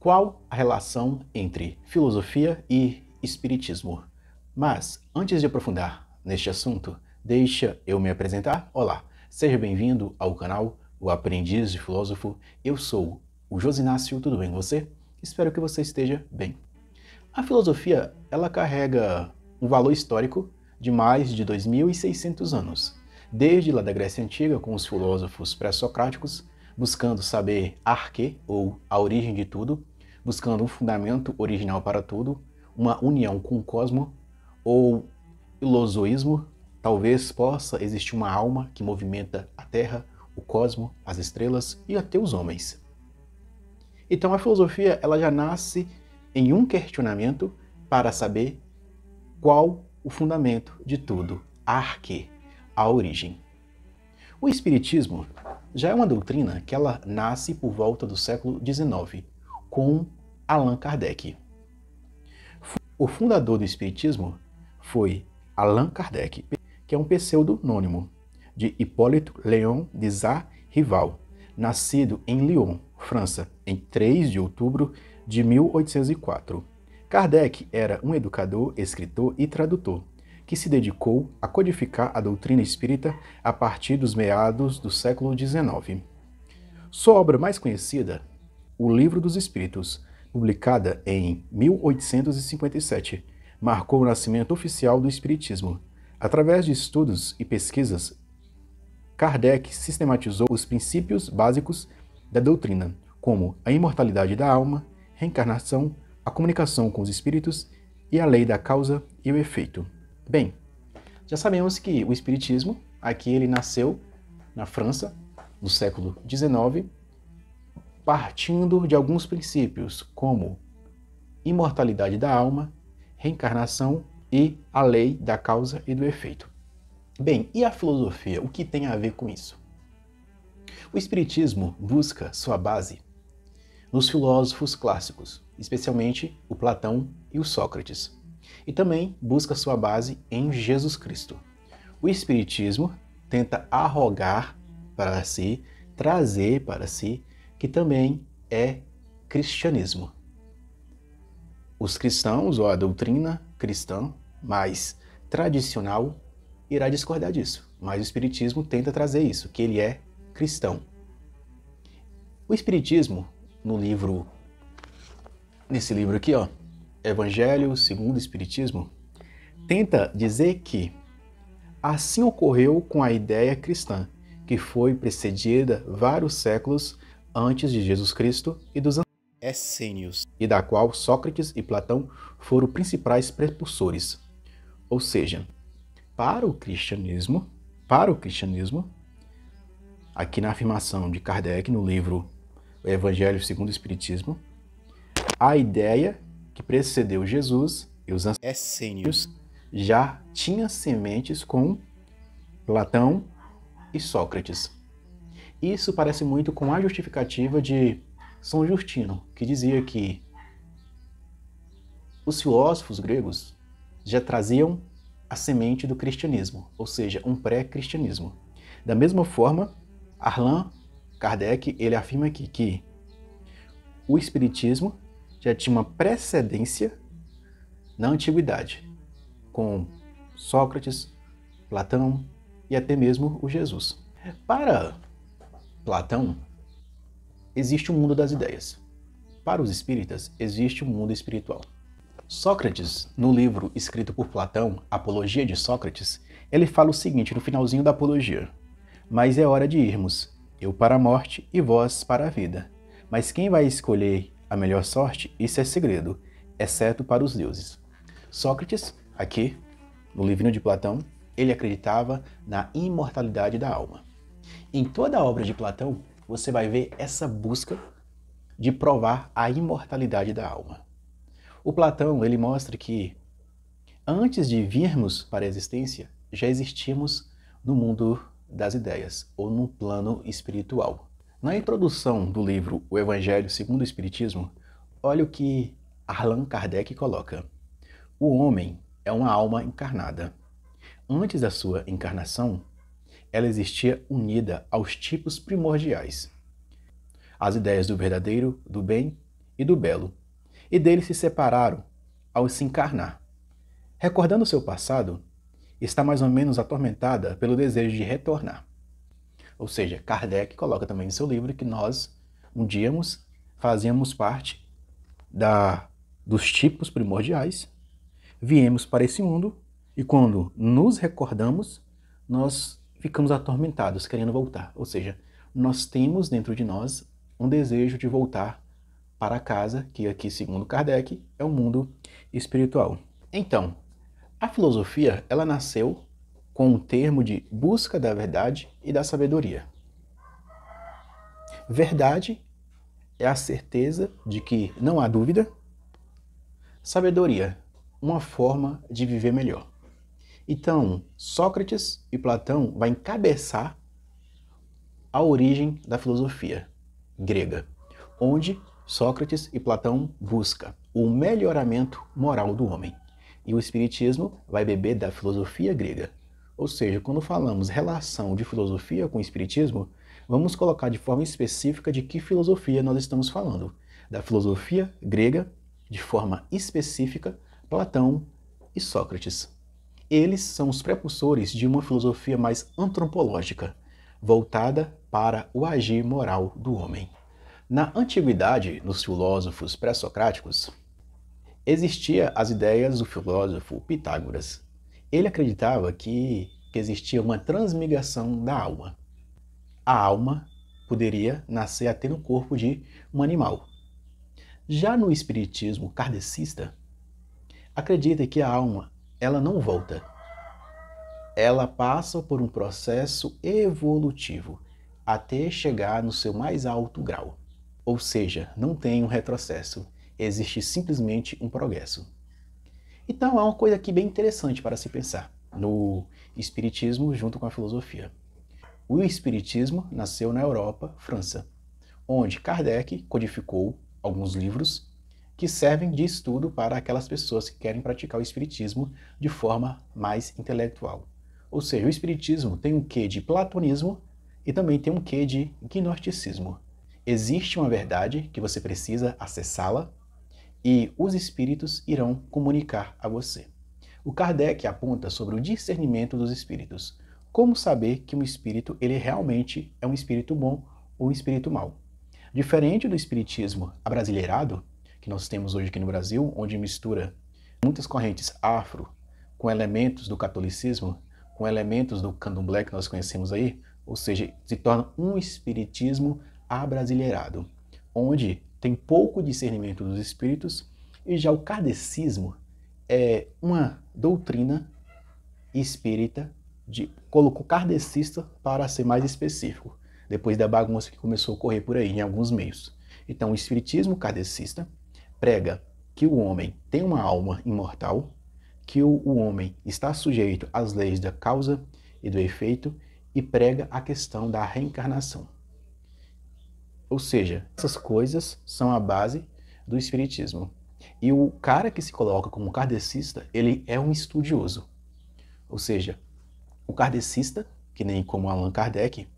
Qual a relação entre filosofia e espiritismo? Mas, antes de aprofundar neste assunto, deixa eu me apresentar. Olá, seja bem-vindo ao canal O Aprendiz de Filósofo. Eu sou o Josinácio, tudo bem com você? Espero que você esteja bem. A filosofia, ela carrega um valor histórico de mais de 2600 anos, desde lá da Grécia antiga com os filósofos pré-socráticos buscando saber arque ou a origem de tudo, buscando um fundamento original para tudo, uma união com o cosmo ou ilusoísmo, talvez possa existir uma alma que movimenta a Terra, o cosmo, as estrelas e até os homens. Então a filosofia ela já nasce em um questionamento para saber qual o fundamento de tudo, a arque, a origem. O espiritismo já é uma doutrina que ela nasce por volta do século XIX com Allan Kardec. O fundador do Espiritismo foi Allan Kardec, que é um pseudônimo de Hipólito Léon de Rival, nascido em Lyon, França, em 3 de outubro de 1804. Kardec era um educador, escritor e tradutor, que se dedicou a codificar a doutrina espírita a partir dos meados do século XIX. Sua obra mais conhecida, O Livro dos Espíritos, publicada em 1857, marcou o nascimento oficial do Espiritismo. Através de estudos e pesquisas, Kardec sistematizou os princípios básicos da doutrina, como a imortalidade da alma, reencarnação, a comunicação com os espíritos e a lei da causa e o efeito. Bem, já sabemos que o Espiritismo, aqui ele nasceu na França, no século XIX, partindo de alguns princípios, como imortalidade da alma, reencarnação e a lei da causa e do efeito. Bem, e a filosofia, o que tem a ver com isso? O Espiritismo busca sua base nos filósofos clássicos, especialmente o Platão e o Sócrates, e também busca sua base em Jesus Cristo. O Espiritismo tenta arrogar para si, trazer para si que também é cristianismo. Os cristãos, ou a doutrina cristã mais tradicional, irá discordar disso, mas o Espiritismo tenta trazer isso, que ele é cristão. O Espiritismo, no livro, nesse livro aqui, ó, Evangelho segundo o Espiritismo, tenta dizer que assim ocorreu com a ideia cristã, que foi precedida vários séculos antes de Jesus Cristo e dos Essênios, e da qual Sócrates e Platão foram principais precursores. Ou seja, para o cristianismo, para o cristianismo, aqui na afirmação de Kardec no livro O Evangelho Segundo o Espiritismo, a ideia que precedeu Jesus e os essênios já tinha sementes com Platão e Sócrates. Isso parece muito com a justificativa de São Justino, que dizia que os filósofos gregos já traziam a semente do cristianismo, ou seja, um pré-cristianismo. Da mesma forma, Arlan Kardec ele afirma aqui que o espiritismo já tinha uma precedência na antiguidade, com Sócrates, Platão e até mesmo o Jesus. Para Platão, existe o mundo das ideias. Para os espíritas, existe o mundo espiritual. Sócrates, no livro escrito por Platão, Apologia de Sócrates, ele fala o seguinte no finalzinho da apologia: Mas é hora de irmos, eu para a morte e vós para a vida. Mas quem vai escolher a melhor sorte, isso é segredo, exceto para os deuses. Sócrates, aqui, no livrinho de Platão, ele acreditava na imortalidade da alma. Em toda a obra de Platão, você vai ver essa busca de provar a imortalidade da alma. O Platão, ele mostra que antes de virmos para a existência, já existimos no mundo das ideias ou no plano espiritual. Na introdução do livro O Evangelho Segundo o Espiritismo, olha o que Allan Kardec coloca. O homem é uma alma encarnada. Antes da sua encarnação, ela existia unida aos tipos primordiais. As ideias do verdadeiro, do bem e do belo, e deles se separaram ao se encarnar. Recordando seu passado, está mais ou menos atormentada pelo desejo de retornar. Ou seja, Kardec coloca também em seu livro que nós, um dia, fazíamos parte da, dos tipos primordiais, viemos para esse mundo e, quando nos recordamos, nós ficamos atormentados, querendo voltar. Ou seja, nós temos dentro de nós um desejo de voltar para casa, que aqui, segundo Kardec, é o mundo espiritual. Então, a filosofia, ela nasceu com o termo de busca da verdade e da sabedoria. Verdade é a certeza de que não há dúvida. Sabedoria, uma forma de viver melhor. Então, Sócrates e Platão vai encabeçar a origem da filosofia grega, onde Sócrates e Platão busca o melhoramento moral do homem. E o espiritismo vai beber da filosofia grega. Ou seja, quando falamos relação de filosofia com espiritismo, vamos colocar de forma específica de que filosofia nós estamos falando. Da filosofia grega, de forma específica, Platão e Sócrates. Eles são os precursores de uma filosofia mais antropológica, voltada para o agir moral do homem. Na antiguidade, nos filósofos pré-socráticos, existia as ideias do filósofo Pitágoras. Ele acreditava que existia uma transmigração da alma. A alma poderia nascer até no corpo de um animal. Já no espiritismo kardecista, acredita que a alma ela não volta. Ela passa por um processo evolutivo até chegar no seu mais alto grau. Ou seja, não tem um retrocesso, existe simplesmente um progresso. Então é uma coisa aqui bem interessante para se pensar no espiritismo junto com a filosofia. O espiritismo nasceu na Europa, França, onde Kardec codificou alguns livros que servem de estudo para aquelas pessoas que querem praticar o Espiritismo de forma mais intelectual. Ou seja, o Espiritismo tem um quê de platonismo e também tem um quê de gnosticismo. Existe uma verdade que você precisa acessá-la e os espíritos irão comunicar a você. O Kardec aponta sobre o discernimento dos espíritos. Como saber que um espírito ele realmente é um espírito bom ou um espírito mau? Diferente do espiritismo abrasileirado, que nós temos hoje aqui no Brasil, onde mistura muitas correntes afro com elementos do catolicismo, com elementos do candomblé que nós conhecemos aí, ou seja, se torna um espiritismo abrasileirado, onde tem pouco discernimento dos espíritos e já o kardecismo é uma doutrina espírita de colocou kardecista para ser mais específico, depois da bagunça que começou a ocorrer por aí em alguns meios. Então, o espiritismo kardecista prega que o homem tem uma alma imortal, que o, o homem está sujeito às leis da causa e do efeito e prega a questão da reencarnação. Ou seja, essas coisas são a base do espiritismo. E o cara que se coloca como kardecista, ele é um estudioso. Ou seja, o kardecista, que nem como Allan Kardec,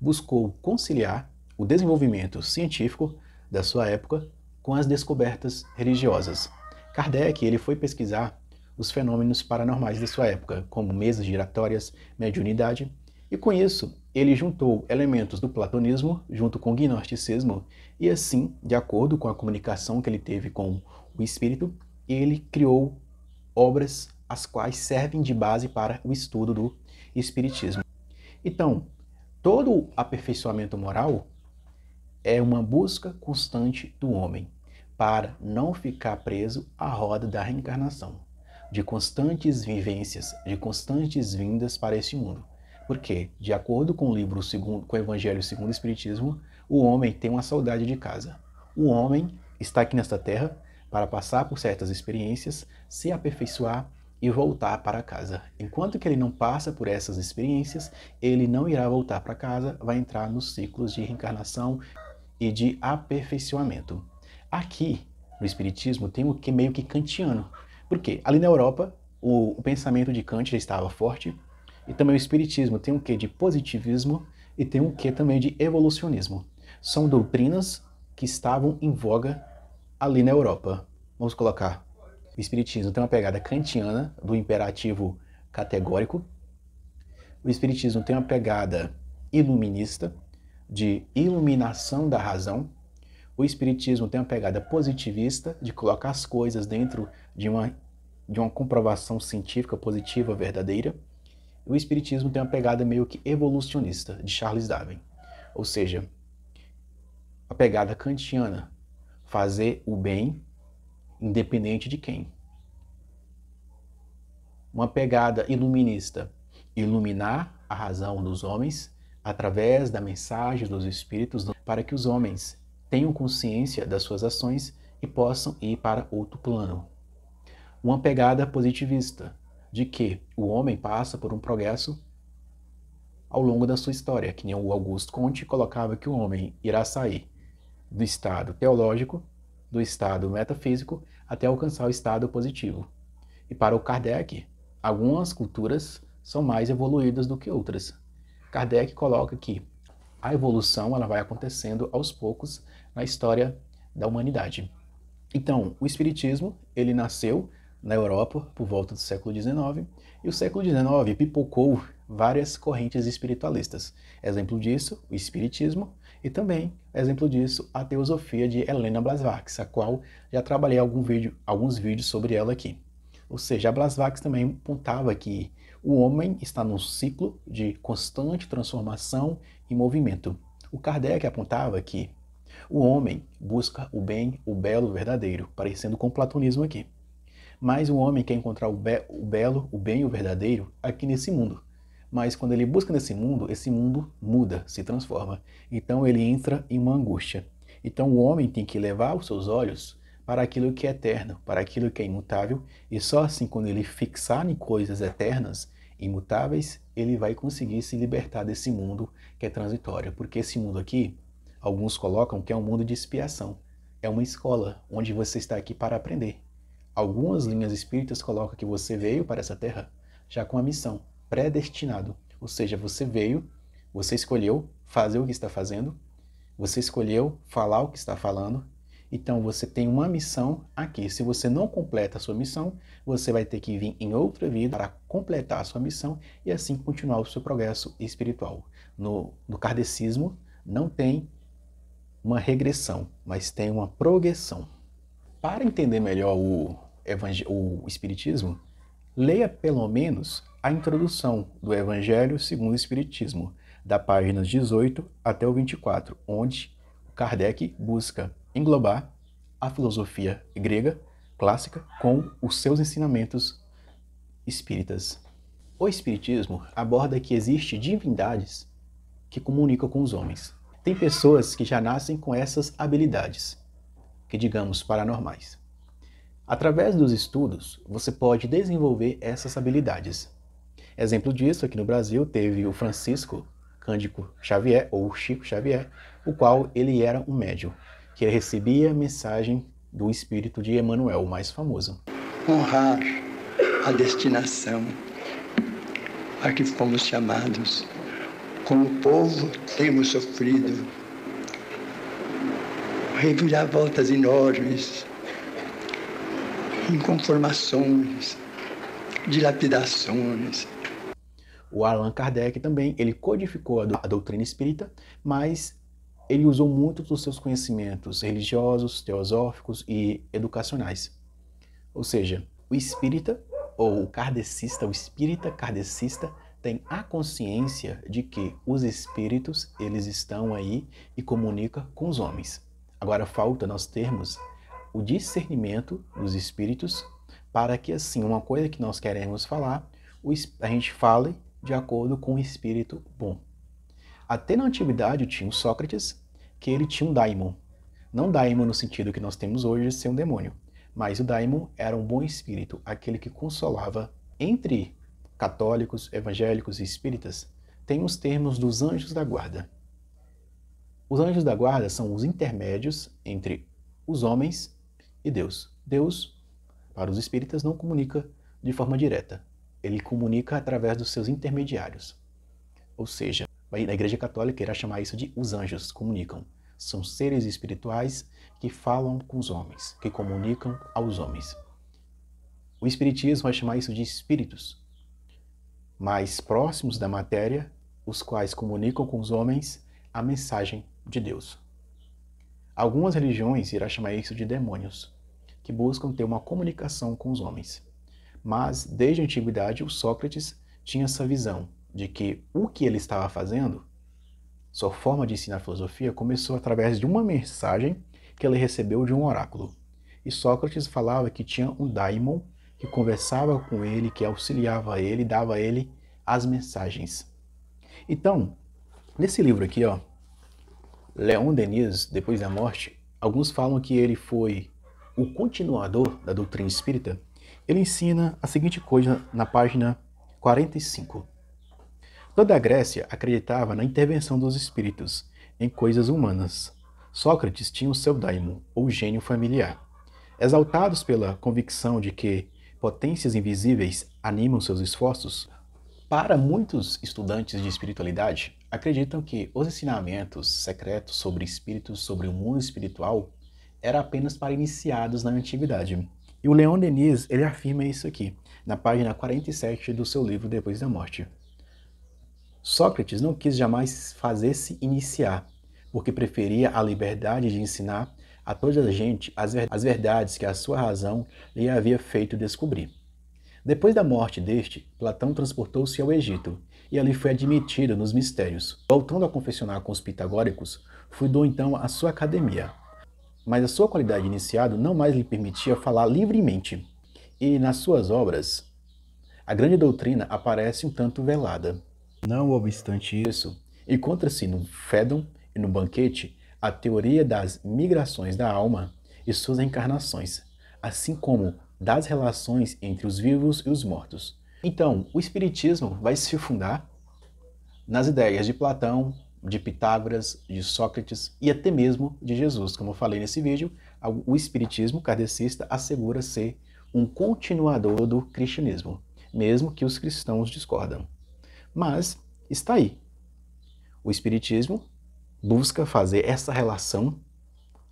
buscou conciliar o desenvolvimento científico da sua época com as descobertas religiosas. Kardec ele foi pesquisar os fenômenos paranormais de sua época, como mesas giratórias, mediunidade, e com isso ele juntou elementos do platonismo junto com o gnosticismo, e assim, de acordo com a comunicação que ele teve com o espírito, ele criou obras as quais servem de base para o estudo do espiritismo. Então, todo aperfeiçoamento moral é uma busca constante do homem para não ficar preso à roda da reencarnação, de constantes vivências, de constantes vindas para este mundo. Porque, de acordo com o livro segundo, com o Evangelho segundo o Espiritismo, o homem tem uma saudade de casa. O homem está aqui nesta terra para passar por certas experiências, se aperfeiçoar e voltar para casa. Enquanto que ele não passa por essas experiências, ele não irá voltar para casa, vai entrar nos ciclos de reencarnação e de aperfeiçoamento. Aqui, no Espiritismo, tem o que meio que kantiano. Por quê? Ali na Europa, o, o pensamento de Kant já estava forte, e também o Espiritismo tem o que de positivismo e tem o que também de evolucionismo. São doutrinas que estavam em voga ali na Europa. Vamos colocar. O Espiritismo tem uma pegada kantiana do imperativo categórico. O Espiritismo tem uma pegada iluminista, de iluminação da razão, o Espiritismo tem uma pegada positivista, de colocar as coisas dentro de uma, de uma comprovação científica positiva, verdadeira. o Espiritismo tem uma pegada meio que evolucionista, de Charles Darwin. Ou seja, a pegada kantiana, fazer o bem independente de quem. Uma pegada iluminista, iluminar a razão dos homens através da mensagem dos espíritos para que os homens tenham consciência das suas ações e possam ir para outro plano. Uma pegada positivista, de que o homem passa por um progresso ao longo da sua história, que nem o Augusto Conte colocava que o homem irá sair do estado teológico, do estado metafísico, até alcançar o estado positivo. E para o Kardec, algumas culturas são mais evoluídas do que outras. Kardec coloca que a evolução ela vai acontecendo aos poucos na história da humanidade. Então, o Espiritismo ele nasceu na Europa por volta do século XIX e o século XIX pipocou várias correntes espiritualistas. Exemplo disso, o Espiritismo e também, exemplo disso, a Teosofia de Helena Blavatsky, a qual já trabalhei algum vídeo, alguns vídeos sobre ela aqui. Ou seja, a Blasvax também apontava que o homem está num ciclo de constante transformação em movimento. O Kardec apontava que o homem busca o bem, o belo, o verdadeiro, parecendo com o platonismo aqui. Mas o homem quer encontrar o, be o belo, o bem e o verdadeiro aqui nesse mundo. Mas quando ele busca nesse mundo, esse mundo muda, se transforma. Então ele entra em uma angústia. Então o homem tem que levar os seus olhos para aquilo que é eterno, para aquilo que é imutável, e só assim, quando ele fixar em coisas eternas, imutáveis, ele vai conseguir se libertar desse mundo que é transitório, porque esse mundo aqui, alguns colocam que é um mundo de expiação. É uma escola onde você está aqui para aprender. Algumas linhas espíritas colocam que você veio para essa terra já com a missão, predestinado. Ou seja, você veio, você escolheu fazer o que está fazendo, você escolheu falar o que está falando, então você tem uma missão aqui. Se você não completa a sua missão, você vai ter que vir em outra vida para completar a sua missão e assim continuar o seu progresso espiritual. No, no kardecismo não tem uma regressão, mas tem uma progressão. Para entender melhor o, o Espiritismo, leia pelo menos a introdução do Evangelho segundo o Espiritismo, da página 18 até o 24, onde Kardec busca englobar a filosofia grega clássica com os seus ensinamentos espíritas. O espiritismo aborda que existe divindades que comunicam com os homens. Tem pessoas que já nascem com essas habilidades, que digamos paranormais. Através dos estudos, você pode desenvolver essas habilidades. Exemplo disso, aqui no Brasil, teve o Francisco Cândido Xavier, ou Chico Xavier, o qual ele era um médium que é recebia a mensagem do espírito de Emmanuel, o mais famoso. Honrar a destinação a que fomos chamados. Como povo, temos sofrido reviravoltas enormes, inconformações, dilapidações. O Allan Kardec também, ele codificou a, do, a doutrina espírita, mas ele usou muito dos seus conhecimentos religiosos, teosóficos e educacionais. Ou seja, o espírita ou o kardecista, o espírita kardecista tem a consciência de que os espíritos, eles estão aí e comunica com os homens. Agora falta nós termos o discernimento dos espíritos para que assim uma coisa que nós queremos falar, a gente fale de acordo com o espírito bom. Até na antiguidade tinha o Sócrates, que ele tinha um daimon. Não daimon no sentido que nós temos hoje de ser um demônio, mas o daimon era um bom espírito, aquele que consolava entre católicos, evangélicos e espíritas. Tem os termos dos anjos da guarda. Os anjos da guarda são os intermédios entre os homens e Deus. Deus, para os espíritas, não comunica de forma direta. Ele comunica através dos seus intermediários. Ou seja, na Igreja Católica irá chamar isso de os anjos comunicam. São seres espirituais que falam com os homens, que comunicam aos homens. O Espiritismo vai chamar isso de espíritos, mais próximos da matéria, os quais comunicam com os homens a mensagem de Deus. Algumas religiões irá chamar isso de demônios, que buscam ter uma comunicação com os homens. Mas, desde a antiguidade, o Sócrates tinha essa visão de que o que ele estava fazendo, sua forma de ensinar filosofia, começou através de uma mensagem que ele recebeu de um oráculo. E Sócrates falava que tinha um daimon que conversava com ele, que auxiliava ele, dava a ele as mensagens. Então, nesse livro aqui, ó, Leon Denis, Depois da Morte, alguns falam que ele foi o continuador da doutrina espírita. Ele ensina a seguinte coisa na página 45. Toda a Grécia acreditava na intervenção dos espíritos em coisas humanas. Sócrates tinha o seu daimon, ou gênio familiar. Exaltados pela convicção de que potências invisíveis animam seus esforços, para muitos estudantes de espiritualidade, acreditam que os ensinamentos secretos sobre espíritos, sobre o mundo espiritual, era apenas para iniciados na antiguidade. E o Leon Denis ele afirma isso aqui, na página 47 do seu livro Depois da Morte. Sócrates não quis jamais fazer-se iniciar, porque preferia a liberdade de ensinar a toda a gente as verdades que a sua razão lhe havia feito descobrir. Depois da morte deste, Platão transportou-se ao Egito e ali foi admitido nos mistérios. Voltando a confessionar com os pitagóricos, fundou então a sua academia. Mas a sua qualidade de iniciado não mais lhe permitia falar livremente, e nas suas obras, a grande doutrina aparece um tanto velada. Não obstante isso, encontra-se no Fedon e no Banquete a teoria das migrações da alma e suas encarnações, assim como das relações entre os vivos e os mortos. Então, o Espiritismo vai se fundar nas ideias de Platão, de Pitágoras, de Sócrates e até mesmo de Jesus. Como eu falei nesse vídeo, o Espiritismo kardecista assegura ser um continuador do cristianismo, mesmo que os cristãos discordam. Mas está aí. O Espiritismo busca fazer essa relação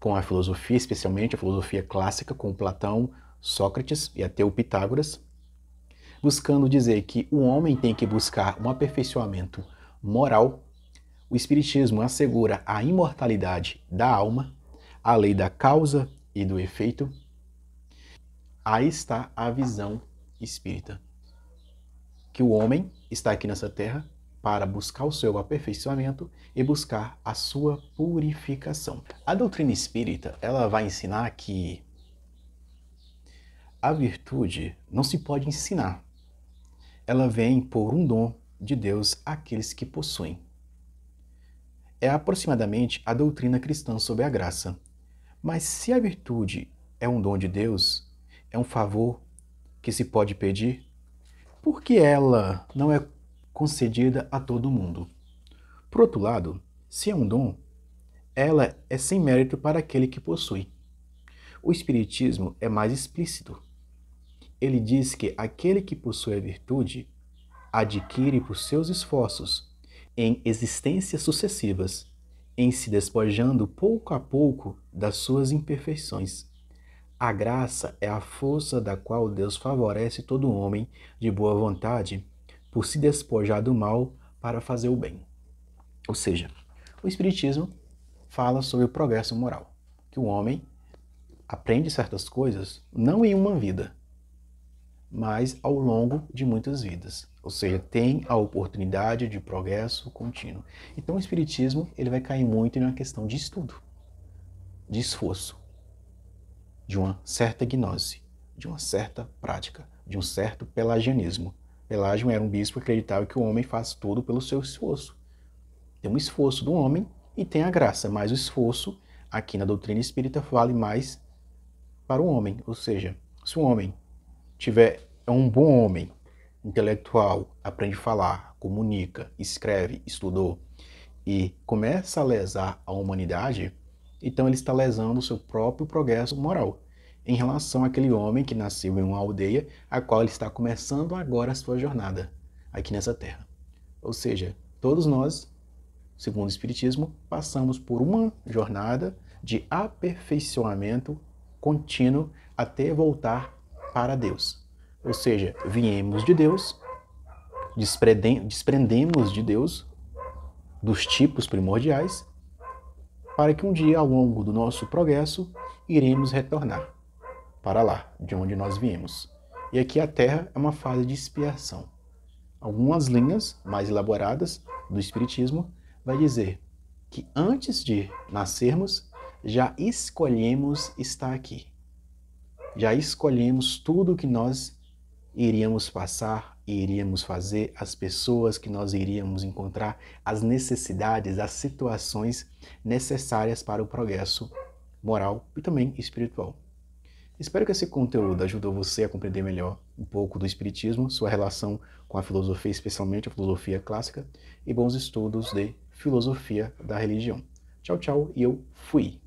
com a filosofia, especialmente a filosofia clássica, com Platão, Sócrates e até o Pitágoras, buscando dizer que o homem tem que buscar um aperfeiçoamento moral. O Espiritismo assegura a imortalidade da alma, a lei da causa e do efeito. Aí está a visão espírita que o homem está aqui nessa terra para buscar o seu aperfeiçoamento e buscar a sua purificação. A doutrina espírita, ela vai ensinar que a virtude não se pode ensinar. Ela vem por um dom de Deus àqueles que possuem. É aproximadamente a doutrina cristã sobre a graça. Mas se a virtude é um dom de Deus, é um favor que se pode pedir, por que ela não é concedida a todo mundo? Por outro lado, se é um dom, ela é sem mérito para aquele que possui. O Espiritismo é mais explícito. Ele diz que aquele que possui a virtude adquire por seus esforços, em existências sucessivas, em se despojando pouco a pouco das suas imperfeições. A graça é a força da qual Deus favorece todo homem de boa vontade por se despojar do mal para fazer o bem. Ou seja, o Espiritismo fala sobre o progresso moral, que o homem aprende certas coisas não em uma vida, mas ao longo de muitas vidas. Ou seja, tem a oportunidade de progresso contínuo. Então o espiritismo, ele vai cair muito em uma questão de estudo, de esforço de uma certa gnose, de uma certa prática, de um certo pelagianismo. Pelágio era um bispo que acreditava que o homem faz tudo pelo seu esforço. Tem um esforço do homem e tem a graça, mas o esforço, aqui na doutrina espírita, vale mais para o homem. Ou seja, se um homem tiver é um bom homem, intelectual, aprende a falar, comunica, escreve, estudou e começa a lesar a humanidade, então ele está lesando o seu próprio progresso moral em relação àquele homem que nasceu em uma aldeia a qual ele está começando agora a sua jornada aqui nessa terra. Ou seja, todos nós, segundo o Espiritismo, passamos por uma jornada de aperfeiçoamento contínuo até voltar para Deus. Ou seja, viemos de Deus, desprendemos de Deus dos tipos primordiais para que um dia, ao longo do nosso progresso, iremos retornar para lá, de onde nós viemos. E aqui a Terra é uma fase de expiação. Algumas linhas mais elaboradas do Espiritismo vai dizer que antes de nascermos, já escolhemos estar aqui. Já escolhemos tudo o que nós iríamos passar iríamos fazer, as pessoas que nós iríamos encontrar, as necessidades, as situações necessárias para o progresso moral e também espiritual. Espero que esse conteúdo ajudou você a compreender melhor um pouco do Espiritismo, sua relação com a filosofia, especialmente a filosofia clássica, e bons estudos de filosofia da religião. Tchau, tchau e eu fui!